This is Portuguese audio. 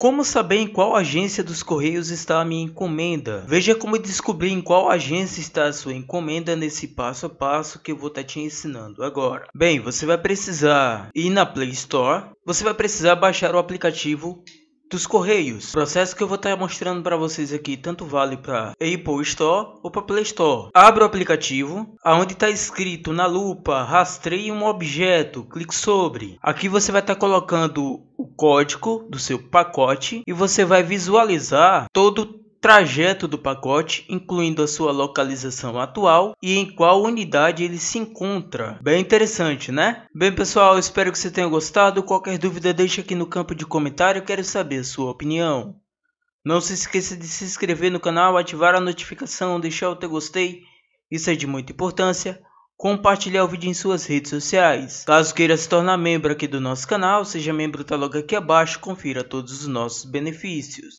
Como saber em qual agência dos Correios está a minha encomenda? Veja como descobrir em qual agência está a sua encomenda nesse passo a passo que eu vou estar te ensinando agora. Bem, você vai precisar ir na Play Store, você vai precisar baixar o aplicativo dos Correios. O processo que eu vou estar mostrando para vocês aqui tanto vale para Apple Store ou para Play Store. Abra o aplicativo, aonde está escrito na lupa, rastreie um objeto, clique sobre. Aqui você vai estar colocando o código do seu pacote e você vai visualizar todo o trajeto do pacote, incluindo a sua localização atual e em qual unidade ele se encontra. Bem interessante, né? Bem, pessoal, espero que você tenha gostado. Qualquer dúvida, deixe aqui no campo de comentário, quero saber sua opinião. Não se esqueça de se inscrever no canal, ativar a notificação, deixar o teu gostei, isso é de muita importância compartilhar o vídeo em suas redes sociais. Caso queira se tornar membro aqui do nosso canal, seja membro tá logo aqui abaixo, confira todos os nossos benefícios.